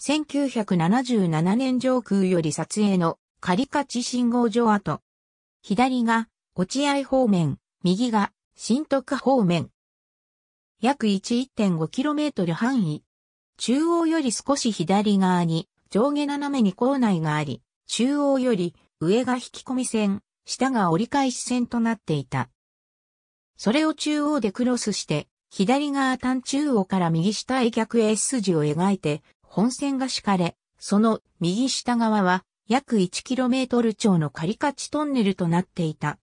1977年上空より撮影の仮勝値信号場跡。左が落合方面、右が新徳方面。約 1.5km 範囲。中央より少し左側に上下斜めに構内があり、中央より上が引き込み線、下が折り返し線となっていた。それを中央でクロスして、左側単中央から右下へ逆 S を描いて、本線が敷かれ、その右下側は約 1km 超のカリカチトンネルとなっていた。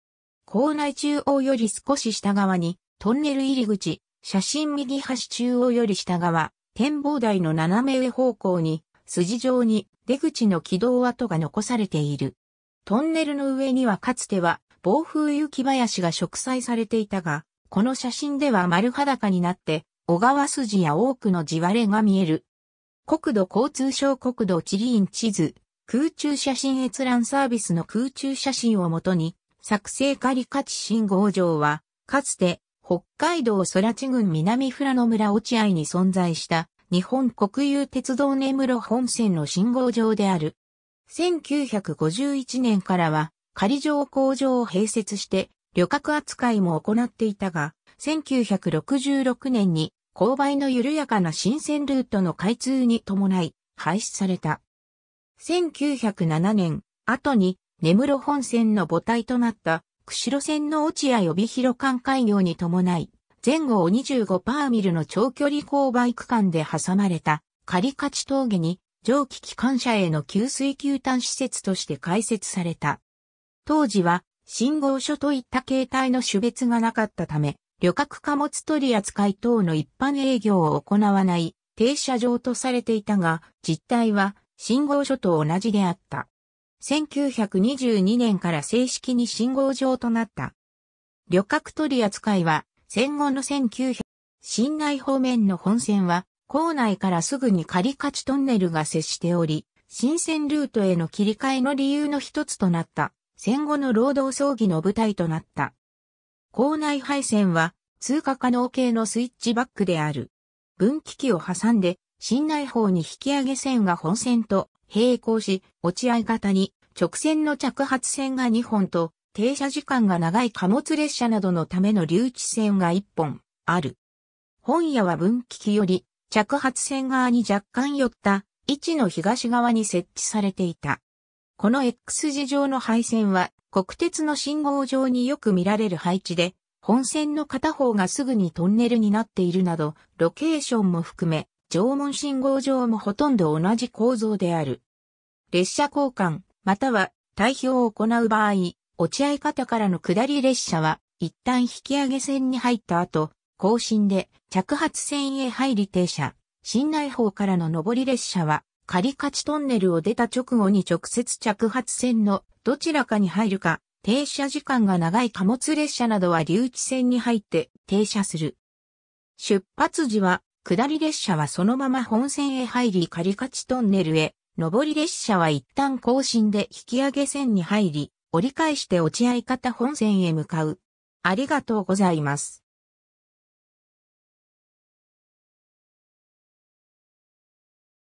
校内中央より少し下側にトンネル入り口、写真右端中央より下側、展望台の斜め上方向に筋状に出口の軌道跡が残されている。トンネルの上にはかつては暴風雪林が植栽されていたが、この写真では丸裸になって、小川筋や多くの地割れが見える国土交通省国土地理院地図、空中写真閲覧サービスの空中写真をもとに、作成仮価値信号場は、かつて、北海道空地郡南富良野村落合に存在した、日本国有鉄道根室本線の信号場である。1951年からは、仮上工場を併設して、旅客扱いも行っていたが、1966年に勾配の緩やかな新線ルートの開通に伴い、廃止された。1907年、後に、根室本線の母体となった、釧路線の落合帯広間開業に伴い、前後を25パーミルの長距離勾配区間で挟まれた、仮勝峠に、蒸気機関車への給水給端施設として開設された。当時は、信号所といった形態の種別がなかったため、旅客貨物取扱い等の一般営業を行わない停車場とされていたが、実態は信号所と同じであった。1922年から正式に信号場となった。旅客取扱いは戦後の1900、新内方面の本線は港内からすぐに仮勝ちトンネルが接しており、新線ルートへの切り替えの理由の一つとなった、戦後の労働争議の舞台となった。校内配線は通過可能系のスイッチバックである。分岐器を挟んで、新内方に引き上げ線が本線と並行し、落合型に直線の着発線が2本と、停車時間が長い貨物列車などのための留置線が1本ある。本屋は分岐器より着発線側に若干寄った位置の東側に設置されていた。この X 字状の配線は国鉄の信号上によく見られる配置で、本線の片方がすぐにトンネルになっているなど、ロケーションも含め、縄文信号場もほとんど同じ構造である。列車交換、または、対比を行う場合、落合方からの下り列車は、一旦引き上げ線に入った後、更新で着発線へ入り停車。新内方からの上り列車は、仮勝値トンネルを出た直後に直接着発線のどちらかに入るか、停車時間が長い貨物列車などは留置線に入って停車する。出発時は、下り列車はそのまま本線へ入り仮勝トンネルへ、上り列車は一旦更新で引き上げ線に入り、折り返して落ち合い方本線へ向かう。ありがとうございます。